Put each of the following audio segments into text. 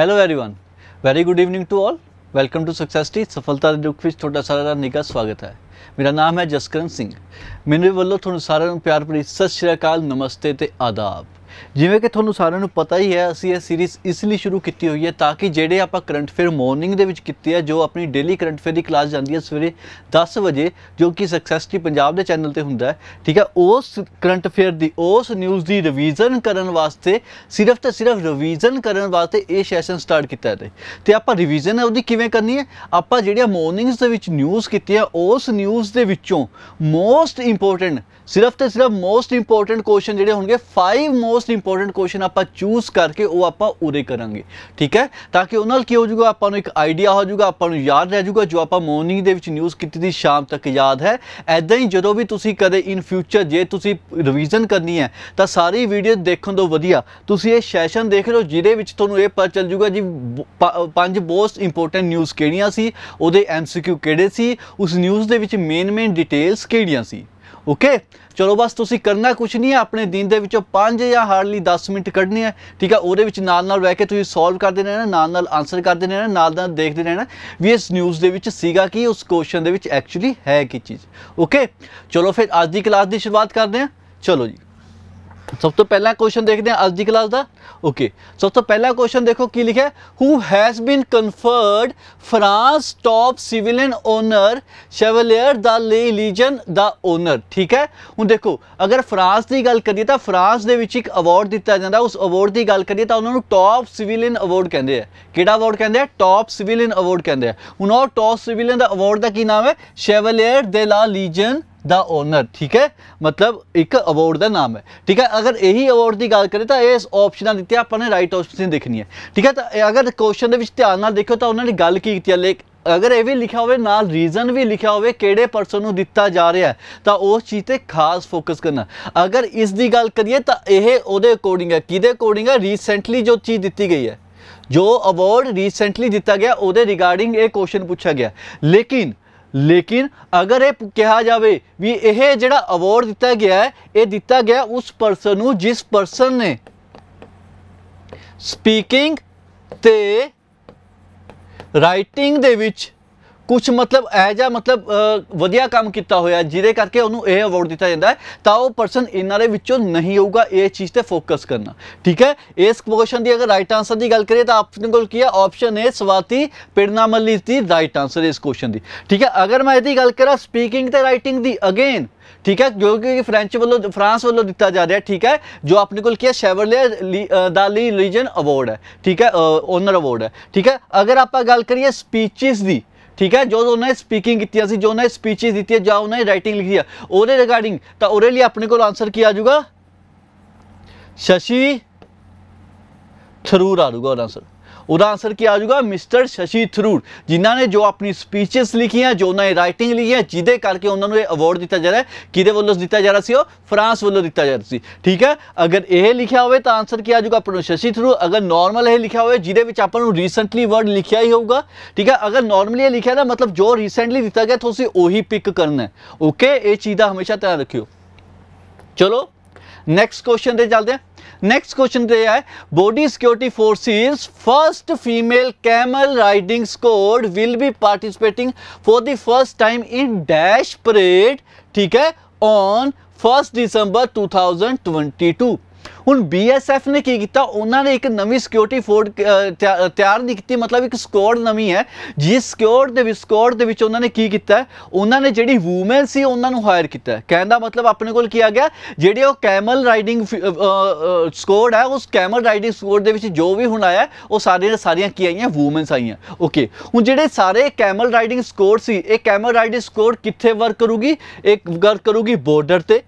hello everyone very good evening to all welcome to success ਟੀ ਸਫਲਤਾ ਦੇ ਦੁੱਖ ਵਿੱਚ ਤੁਹਾਡਾ ਸਾਰਿਆਂ ਦਾ ਨਿੱਘਾ ਸਵਾਗਤ ਹੈ ਮੇਰਾ ਨਾਮ ਹੈ ਜਸਕਰਨ ਸਿੰਘ ਮੇਰੇ ਵੱਲੋਂ ਤੁਹਾਨੂੰ ਸਾਰਿਆਂ ਨੂੰ ਪਿਆਰ ਭਰੀ ਸਤਿ ਸ਼੍ਰੀ ਅਕਾਲ ਨਮਸਤੇ ਤੇ ਆਦਾਬ ਜਿਵੇਂ ਕਿ ਤੁਹਾਨੂੰ ਸਾਰਿਆਂ ਨੂੰ ਪਤਾ ਹੀ ਹੈ ਅਸੀਂ ਇਹ ਸੀਰੀਜ਼ ਇਸ ਲਈ ਸ਼ੁਰੂ ਕੀਤੀ ਹੋਈ ਹੈ ਤਾਂ ਕਿ ਜਿਹੜੇ ਆਪਾਂ ਕਰੰਟ ਫੇਅਰ ਮਾਰਨਿੰਗ ਦੇ ਵਿੱਚ ਕੀਤੀ ਹੈ ਜੋ ਆਪਣੀ ਡੇਲੀ ਕਰੰਟ ਫੇਅਰ ਦੀ ਕਲਾਸ ਜਾਂਦੀ ਹੈ ਸਵੇਰੇ 10 ਵਜੇ ਜੋ ਕਿ ਸਕਸੈਸ ਟੀ ਪੰਜਾਬ ਦੇ ਚੈਨਲ ਤੇ ਹੁੰਦਾ ਹੈ ਠੀਕ ਹੈ ਉਸ ਕਰੰਟ ਫੇਅਰ ਦੀ ਉਸ ਨਿਊਜ਼ ਦੀ ਰਿਵੀਜ਼ਨ ਕਰਨ ਵਾਸਤੇ ਸਿਰਫ ਤੇ ਸਿਰਫ ਰਿਵੀਜ਼ਨ ਕਰਨ ਵਾਸਤੇ ਇਹ ਸੈਸ਼ਨ ਸਟਾਰਟ ਕੀਤਾ ਹੈ ਤੇ ਆਪਾਂ ਰਿਵੀਜ਼ਨ ਉਹਦੀ ਕਿਵੇਂ ਕਰਨੀ ਹੈ ਆਪਾਂ ਜਿਹੜੀਆਂ ਮਾਰਨਿੰਗਸ ਦੇ ਵਿੱਚ ਨਿਊਜ਼ ਕੀਤੀ ਹੈ ਉਸ ਨਿਊਜ਼ ਦੇ ਵਿੱਚੋਂ ਮੋਸਟ ਇੰਪੋਰਟੈਂਟ ਸਿਰਫ ਤੇ ਸਿਰਫ ਮੋਸਟ ਇੰਪੋਰਟੈਂਟ ਕੁਐਸਚਨ ਜਿਹੜੇ ਹੋਣਗੇ 5 ਮੋਸਟ ਇੰਪੋਰਟੈਂਟ ਕੁਐਸਚਨ ਆਪਾਂ ਚੂਜ਼ ਕਰਕੇ ਉਹ ਆਪਾਂ ਉਰੇ ਕਰਾਂਗੇ ਠੀਕ ਹੈ ਤਾਂ ਕਿ ਉਹਨਾਂ ਨਾਲ ਕੀ ਹੋ ਜਾਊਗਾ ਆਪਾਂ ਨੂੰ ਇੱਕ ਆਈਡੀਆ ਹੋ ਜਾਊਗਾ ਆਪਾਂ ਨੂੰ ਯਾਦ ਰਹਿ ਜਾਊਗਾ ਜੋ ਆਪਾਂ ਮਾਰਨਿੰਗ ਦੇ ਵਿੱਚ ਨਿਊਜ਼ ਕੀਤੀ ਦੀ ਸ਼ਾਮ ਤੱਕ ਯਾਦ ਹੈ ਐਦਾਂ ਹੀ ਜਦੋਂ ਵੀ ਤੁਸੀਂ ਕਦੇ ਇਨ ਫਿਊਚਰ ਜੇ ਤੁਸੀਂ ਰਿਵੀਜ਼ਨ ਕਰਨੀ ਹੈ ਤਾਂ ਸਾਰੀ ਵੀਡੀਓ ਦੇਖਣ ਤੋਂ ਵਧੀਆ ਤੁਸੀਂ ਇਹ ਸੈਸ਼ਨ ਦੇਖ ਲਓ ਜਿਹਦੇ ਵਿੱਚ ਤੁਹਾਨੂੰ ਇਹ ਪਤਾ ਚੱਲ ਜਾਊਗਾ ਜੀ ਪੰਜ ਮੋਸਟ ਇੰਪੋਰਟੈਂਟ ਨਿਊਜ਼ ਕਿਹੜੀਆਂ ਸੀ ਉਹਦੇ ਐਮਸੀਕਿਊ ਕਿਹੜੇ ਸੀ ਉਸ ਨਿਊਜ਼ ਦੇ ਵਿੱਚ ਮੇਨ ਮੇਨ ਡਿਟੇਲਸ ਕਿਹੜੀਆਂ ਸੀ ਓਕੇ ਚਲੋ ਬਸ ਤੁਸੀਂ ਕਰਨਾ ਕੁਝ ਨਹੀਂ ਹੈ ਆਪਣੇ ਦਿਨ ਦੇ ਵਿੱਚੋਂ 5 ਜਾਂ ਹਾਰਡਲੀ 10 ਮਿੰਟ ਕੱਢਨੇ ਆ ਠੀਕ ਆ ਉਹਦੇ ਵਿੱਚ ਨਾਲ ਨਾਲ ਬਹਿ ਕੇ ਤੁਸੀਂ ਸੋਲਵ ਕਰਦੇ ਰਹਿਣਾ ਨਾਲ ਨਾਲ ਆਨਸਰ ਕਰਦੇ ਰਹਿਣਾ ਨਾਲ ਨਾਲ ਦੇਖਦੇ ਰਹਿਣਾ ਵੀ ਇਸ ਨਿਊਜ਼ ਦੇ ਵਿੱਚ ਸੀਗਾ ਕੀ ਉਸ ਕੁਐਸਚਨ ਦੇ ਵਿੱਚ ਐਕਚੁਅਲੀ ਹੈ ਕੀ ਚੀਜ਼ ਓਕੇ ਚਲੋ ਫਿਰ ਅੱਜ ਦੀ ਕਲਾਸ ਦੀ ਸ਼ੁਰੂਆਤ ਕਰਦੇ ਆ ਚਲੋ ਜੀ ਸਭ ਤੋਂ ਪਹਿਲਾ ਕੁਐਸਚਨ ਦੇਖਦੇ ਹਾਂ ਅੱਜ ਦੀ ਕਲਾਸ ਦਾ ਓਕੇ ਸਭ ਤੋਂ ਪਹਿਲਾ ਕੁਐਸਚਨ ਦੇਖੋ ਕੀ ਲਿਖਿਆ who has been conferred France top civilian honour chevalier ਦਾ ਲੇ ਲੀਜਨ ਦਾ ਓਨਰ ਠੀਕ ਹੈ ਹੁਣ ਦੇਖੋ ਅਗਰ ਫਰਾਂਸ ਦੀ ਗੱਲ ਕਰੀਏ ਤਾਂ ਫਰਾਂਸ ਦੇ ਵਿੱਚ ਇੱਕ ਅਵਾਰਡ ਦਿੱਤਾ ਜਾਂਦਾ ਉਸ ਅਵਾਰਡ ਦੀ ਗੱਲ ਕਰੀਏ ਤਾਂ ਉਹਨਾਂ ਨੂੰ ਟੌਪ ਸਿਵਿਲਨ ਅਵਾਰਡ ਕਹਿੰਦੇ ਆ ਕਿਹੜਾ ਅਵਾਰਡ ਕਹਿੰਦੇ ਆ ਟੌਪ ਸਿਵਿਲਨ ਅਵਾਰਡ ਕਹਿੰਦੇ ਆ ਹੁਣ ਉਹ ਟੌਪ ਸਿਵਿਲਨ ਦਾ ਅਵਾਰਡ ਦਾ ਕੀ ਨਾਮ ਹੈ ਸ਼ੈਵਲੀਅਰ ਦੇ ਲਾ ਲੀਜਨ ਦਾ ਓਨਰ ਠੀਕ ਹੈ ਮਤਲਬ ਇੱਕ ਅਵਾਰਡ ਦਾ ਨਾਮ ਹੈ ਠੀਕ ਹੈ ਅਗਰ ਇਹੀ ਅਵਾਰਡ ਦੀ ਗੱਲ ਕਰੇ ਤਾਂ ਇਸ ਆਪਸ਼ਨਾਂ ਦਿੱਤੇ ਆਪਾਂ ਨੇ ਰਾਈਟ ਆਪਸ਼ਨ ਦੇਖਣੀ ਹੈ ਠੀਕ ਹੈ ਤਾਂ ਅਗਰ ਕੁਐਸਚਨ ਦੇ ਵਿੱਚ ਧਿਆਨ ਨਾਲ ਦੇਖੋ ਤਾਂ ਉਹਨਾਂ ਨੇ ਗੱਲ ਕੀ ਕੀਤੀ ਹੈ ਲੇਕ ਅਗਰ ਇਹ ਵੀ ਲਿਖਿਆ ਹੋਵੇ ਨਾਲ ਰੀਜ਼ਨ ਵੀ ਲਿਖਿਆ ਹੋਵੇ ਕਿਹੜੇ ਪਰਸਨ ਨੂੰ ਦਿੱਤਾ ਜਾ ਰਿਹਾ ਤਾਂ ਉਸ ਚੀਜ਼ ਤੇ ਖਾਸ ਫੋਕਸ ਕਰਨਾ ਅਗਰ ਇਸ ਦੀ ਗੱਲ ਕਰੀਏ ਤਾਂ ਇਹ ਉਹਦੇ ਅਕੋਰਡਿੰਗ ਹੈ ਕਿਹਦੇ ਅਕੋਰਡਿੰਗ ਹੈ ਰੀਸੈਂਟਲੀ ਜੋ ਚੀਜ਼ ਦਿੱਤੀ ਗਈ ਹੈ ਜੋ ਅਵਾਰਡ ਰੀਸੈਂਟਲੀ ਦਿੱਤਾ ਗਿਆ ਉਹਦੇ ਰਿਗਾਰਡਿੰਗ ਇਹ ਕੁਐਸਚਨ ਪੁੱਛਿਆ ਗਿਆ ਲੇਕਿਨ ਲੇਕਿਨ ਅਗਰ ਇਹ ਕਿਹਾ ਜਾਵੇ ਵੀ ਇਹ ਜਿਹੜਾ ਅਵਾਰਡ ਦਿੱਤਾ ਗਿਆ ਹੈ ਇਹ ਦਿੱਤਾ ਗਿਆ ਉਸ ਪਰਸਨ ਨੂੰ ਜਿਸ ਪਰਸਨ ਨੇ ਸਪੀਕਿੰਗ ਤੇ ਰਾਈਟਿੰਗ ਦੇ ਵਿੱਚ ਕੁਝ ਮਤਲਬ ਐ ਜਾਂ ਮਤਲਬ ਵਧੀਆ ਕੰਮ ਕੀਤਾ ਹੋਇਆ ਜਿਹਦੇ ਕਰਕੇ ਉਹਨੂੰ ਇਹ ਅਵਾਰਡ ਦਿੱਤਾ ਜਾਂਦਾ ਹੈ ਤਾਂ ਉਹ ਪਰਸਨ ਇਹਨਾਂ ਦੇ ਵਿੱਚੋਂ ਨਹੀਂ ਹੋਊਗਾ ਇਹ ਚੀਜ਼ ਤੇ ਫੋਕਸ ਕਰਨਾ ਠੀਕ ਹੈ ਇਸ ਕੁਐਸਚਨ ਦੀ ਅਗਰ ਰਾਈਟ ਆਨਸਰ ਦੀ ਗੱਲ ਕਰੀਏ ਤਾਂ ਆਪਣੇ ਕੋਲ ਕੀ ਹੈ ਆਪਸ਼ਨ ਏ ਸਵਾਤੀ ਪਿਰਨਾਮਲੀ ਦੀ ਰਾਈਟ ਆਨਸਰ ਇਸ ਕੁਐਸਚਨ ਦੀ ਠੀਕ ਹੈ ਅਗਰ ਮੈਂ ਇਹਦੀ ਗੱਲ ਕਰਾਂ ਸਪੀਕਿੰਗ ਤੇ ਰਾਈਟਿੰਗ ਦੀ ਅਗੇਨ ਠੀਕ ਹੈ ਜੋ ਕਿ ਫ੍ਰੈਂਚ ਵੱਲੋਂ ਫਰਾਂਸ ਵੱਲੋਂ ਦਿੱਤਾ ਜਾ ਰਿਹਾ ਠੀਕ ਹੈ ਜੋ ਆਪਣੇ ਕੋਲ ਕੀ ਹੈ ਸ਼ੈਵਰਲੇ ਦਾ ਲੀ ਲੀਜਨ ਅਵਾਰਡ ਹੈ ਠੀਕ ਹੈ ਓਨਰ ਅਵਾਰਡ ਹੈ ਠੀਕ ਹੈ ਅਗਰ ਆਪਾਂ ਗੱਲ ਕਰੀਏ ਸਪੀਚਸ ਦੀ ਠੀਕ ਹੈ ਜੋ ਉਹਨੇ ਸਪੀਕਿੰਗ ਕੀਤੀ ਸੀ ਜੋ ਉਹਨੇ ਸਪੀਚਸ ਦਿੱਤੀ ਹੈ ਜਾਂ ਉਹਨੇ ਰਾਈਟਿੰਗ ਲਿਖੀ ਆ ਉਹਦੇ ਰਿਗਾਰਡਿੰਗ ਤਾਂ ਉਹਦੇ ਲਈ ਆਪਣੇ ਕੋਲ ਆਨਸਰ ਕੀ ਆ ਜਾਊਗਾ ਸ਼ਸ਼ੀ ਥਰੂਰ ਆ ਜਾਊਗਾ ਉਹਦਾ ਆਨਸਰ ਉਹਦਾ ਆਨਸਰ ਕੀ ਆ ਮਿਸਟਰ ਸ਼ਸ਼ੀ ਥਰੂਰ ਜਿਨ੍ਹਾਂ ਨੇ ਜੋ ਆਪਣੀ ਸਪੀਚਸ ਲਿਖੀਆਂ ਜੋ ਉਹਨਾਂ ਨੇ ਰਾਈਟਿੰਗ ਲਿਖੀਆਂ ਜਿਹਦੇ ਕਰਕੇ ਉਹਨਾਂ ਨੂੰ ਇਹ ਅਵਾਰਡ ਦਿੱਤਾ ਜਾ ਰਿਹਾ ਕਿਹਦੇ ਵੱਲੋਂ ਦਿੱਤਾ ਜਾ ਰਿਹਾ ਸੀ ਉਹ ਫਰਾਂਸ ਵੱਲੋਂ ਦਿੱਤਾ ਜਾ ਰਿਹਾ ਸੀ ਠੀਕ ਹੈ ਅਗਰ ਇਹ ਲਿਖਿਆ ਹੋਵੇ ਤਾਂ ਆਨਸਰ ਕੀ ਆ ਆਪਣਾ ਸ਼ਸ਼ੀ ਥਰੂਰ ਅਗਰ ਨਾਰਮਲ ਇਹ ਲਿਖਿਆ ਹੋਵੇ ਜਿਹਦੇ ਵਿੱਚ ਆਪਾਂ ਨੂੰ ਰੀਸੈਂਟਲੀ ਵਰਡ ਲਿਖਿਆ ਹੀ ਹੋਊਗਾ ਠੀਕ ਹੈ ਅਗਰ ਨਾਰਮਲੀ ਇਹ ਲਿਖਿਆ ਨਾ ਮਤਲਬ ਜੋ ਰੀਸੈਂਟਲੀ ਦਿੱਤਾ ਗਿਆ ਤੁਸੀਂ ਉਹੀ ਪਿਕ ਕਰਨਾ ਹੈ ਓਕੇ ਇਹ ਚੀਜ਼ ਦਾ ਹਮੇਸ਼ਾ ਧਿਆਨ ਰੱਖਿਓ ਚਲੋ ਨੈਕਸਟ ਕੁਐਸਚਨ ਤੇ ਚੱਲਦੇ ਹਾਂ नेक्स्ट क्वेश्चन दिया है body security forces first female camel riding squad will be participating for the first time in dash parade ठीक है ऑन फर्स्ट दिसंबर 2022 ਹੁਣ ਬੀਐਸਐਫ ਨੇ ਕੀ ਕੀਤਾ ਉਹਨਾਂ ਨੇ ਇੱਕ ਨਵੀਂ ਸਿਕਿਉਰਿਟੀ ਫੋਰਸ ਤਿਆਰ ਨਹੀਂ ਕੀਤੀ ਮਤਲਬ ਇੱਕ ਸਕੋਡ ਨਵੀਂ ਹੈ ਜਿਸ ਸਕੋਡ ਦੇ ਵਿੱਚ ਸਕੋਡ ਦੇ ਵਿੱਚ ਉਹਨਾਂ ਨੇ ਕੀ ਕੀਤਾ ਉਹਨਾਂ ਨੇ ਜਿਹੜੀ ਔਮਨ ਸੀ ਉਹਨਾਂ ਨੂੰ ਹਾਇਰ ਕੀਤਾ ਕਹਿੰਦਾ ਮਤਲਬ ਆਪਣੇ ਕੋਲ ਕੀ ਆ ਗਿਆ ਜਿਹੜੇ ਉਹ ਕੈਮਲ ਰਾਈਡਿੰਗ ਸਕੋਰਡ ਹੈ ਉਸ ਕੈਮਲ ਰਾਈਡਿੰਗ ਸਕੋਰਡ ਦੇ ਵਿੱਚ ਜੋ ਵੀ ਹੁਣ ਆਇਆ ਉਹ ਸਾਰੀਆਂ ਸਾਰੀਆਂ ਕੀ ਆਈਆਂ ਔਮਨਸ ਆਈਆਂ ਓਕੇ ਹੁਣ ਜਿਹੜੇ ਸਾਰੇ ਕੈਮਲ ਰਾਈਡਿੰਗ ਸਕੋਰ ਸੀ ਇਹ ਕੈਮਲ ਰਾਈਡਿੰਗ ਸਕੋਰ ਕਿੱਥੇ ਵਰਕ ਕਰੂਗੀ ਇਹ ਵਰਕ ਕਰੂਗੀ ਬਾਰਡਰ ਤੇ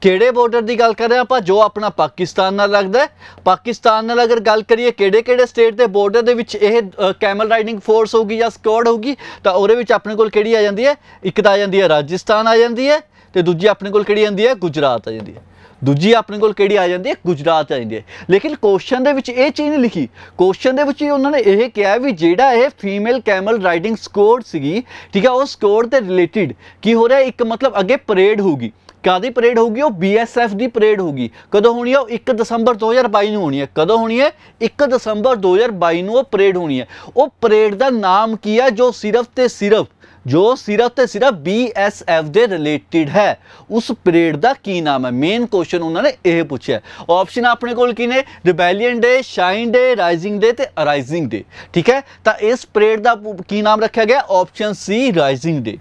ਕਿਹੜੇ ਬਾਰਡਰ ਦੀ ਗੱਲ ਕਰ ਰਹੇ ਆਪਾਂ ਜੋ ਆਪਣਾ ਪਾਕਿਸਤਾਨ ਨਾਲ ਲੱਗਦਾ ਹੈ ਪਾਕਿਸਤਾਨ ਨਾਲ ਅਗਰ ਗੱਲ ਕਰੀਏ ਕਿਹੜੇ ਕਿਹੜੇ ਸਟੇਟ ਦੇ ਬਾਰਡਰ ਦੇ ਵਿੱਚ ਇਹ ਕੈਮਲ ਰਾਈਡਿੰਗ ਫੋਰਸ ਹੋਊਗੀ ਜਾਂ ਸਕਵਾਡ ਹੋਊਗੀ ਤਾਂ ਉਹਦੇ ਵਿੱਚ ਆਪਣੇ ਕੋਲ ਕਿਹੜੀ ਆ ਜਾਂਦੀ ਹੈ ਇੱਕ ਤਾਂ ਆ ਜਾਂਦੀ ਹੈ ਰਾਜਸਥਾਨ ਆ ਜਾਂਦੀ ਹੈ ਤੇ ਦੂਜੀ ਆਪਣੇ ਕੋਲ ਕਿਹੜੀ ਆਂਦੀ ਹੈ ਗੁਜਰਾਤ ਆ ਜਾਂਦੀ ਹੈ ਦੂਜੀ ਆਪਣੇ ਕੋਲ ਕਿਹੜੀ ਆ ਜਾਂਦੀ ਹੈ ਗੁਜਰਾਤ ਆ ਜਾਂਦੀ ਹੈ ਲੇਕਿਨ ਕੁਐਸਚਨ ਦੇ ਵਿੱਚ ਇਹ ਚੀਜ਼ ਨਹੀਂ ਲਿਖੀ ਕੁਐਸਚਨ ਦੇ ਵਿੱਚ ਉਹਨਾਂ ਨੇ ਇਹ ਕਿਹਾ ਵੀ ਜਿਹੜਾ ਇਹ ਫੀਮੇਲ ਕੈਮਲ ਰਾਈਡਿੰਗ ਸਕੋਰ ਸੀਗੀ ਠੀਕ ਹੈ ਉਹ ਸਕੋਰ ਦੇ ਰਿਲੇਟਡ ਕੀ ਹੋ ਰਿਹਾ ਇੱਕ ਮਤਲਬ ਅੱਗੇ ਪਰੇਡ ਹੋਊਗੀ ਕਾਦੀ ਪਰੇਡ ਹੋਊਗੀ ਉਹ ਬੀਐਸਐਫ ਦੀ ਪਰੇਡ ਹੋਊਗੀ ਕਦੋਂ ਹੋਣੀ ਹੈ ਉਹ 1 ਦਸੰਬਰ 2022 ਨੂੰ ਹੋਣੀ ਹੈ ਕਦੋਂ ਹੋਣੀ ਹੈ 1 ਦਸੰਬਰ 2022 ਨੂੰ ਉਹ ਪਰੇਡ ਹੋਣੀ ਹੈ ਉਹ ਪਰੇਡ ਦਾ ਨਾਮ ਕੀ ਹੈ ਜੋ ਸਿਰਫ ਤੇ ਸਿਰਫ ਜੋ ਸਿਰਫ ਤੇ ਸਿਰਫ BSF ਦੇ ਰਿਲੇਟਡ ਹੈ ਉਸ ਪਰੇਡ ਦਾ ਕੀ ਨਾਮ ਹੈ ਮੇਨ ਕੁਐਸਚਨ ਉਹਨਾਂ ਨੇ ਇਹ ਪੁੱਛਿਆ ਆਪਸ਼ਨ ਆਪਣੇ ਕੋਲ ਕੀ ਨੇ rebellion day shine day rising day ਤੇ ਅਰਾਈਜ਼ਿੰਗ ਡੇ ਠੀਕ ਹੈ ਤਾਂ ਇਸ ਪਰੇਡ ਦਾ ਕੀ ਨਾਮ ਰੱਖਿਆ ਗਿਆ option C rising day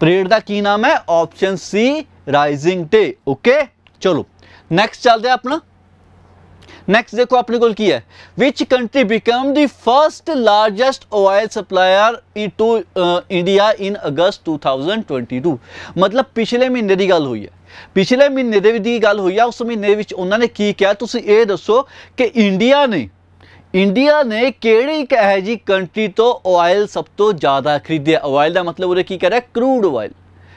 parade ਦਾ ਕੀ ਨਾਮ ਹੈ option C rising day okay ਚਲੋ ਨੈਕਸਟ ਚੱਲਦੇ ਆ ਆਪਣਾ ਨੈਕਸਟ ਦੇਖੋ ਆਪਣੇ ਕੋਲ ਕੀ ਹੈ ਵਿਚ country become the first largest oil supplier to India in August 2022 ਮਤਲਬ ਪਿਛਲੇ ਮਹੀਨੇ ਦੀ ਗੱਲ ਹੋਈ ਹੈ ਪਿਛਲੇ ਮਹੀਨੇ ਦੇ ਵਿੱਚ ਦੀ ਗੱਲ ਹੋਈ ਆ ਉਸ ਮਹੀਨੇ ਵਿੱਚ ਉਹਨਾਂ ਨੇ ਕੀ ਕਿਹਾ ਤੁਸੀਂ ਇਹ ਦੱਸੋ ਕਿ ਇੰਡੀਆ ਨੇ ਇੰਡੀਆ ਨੇ ਕਿਹੜੀ ਕਹੇ ਜੀ ਕੰਟਰੀ ਤੋਂ ਆਇਲ ਸਭ ਤੋਂ ਜ਼ਿਆਦਾ ਖਰੀਦਿਆ ਆਇਲ ਦਾ ਮਤਲਬ ਉਹਦੇ ਕੀ ਕਰਿਆ ਕਰੂਡ ਆਇਲ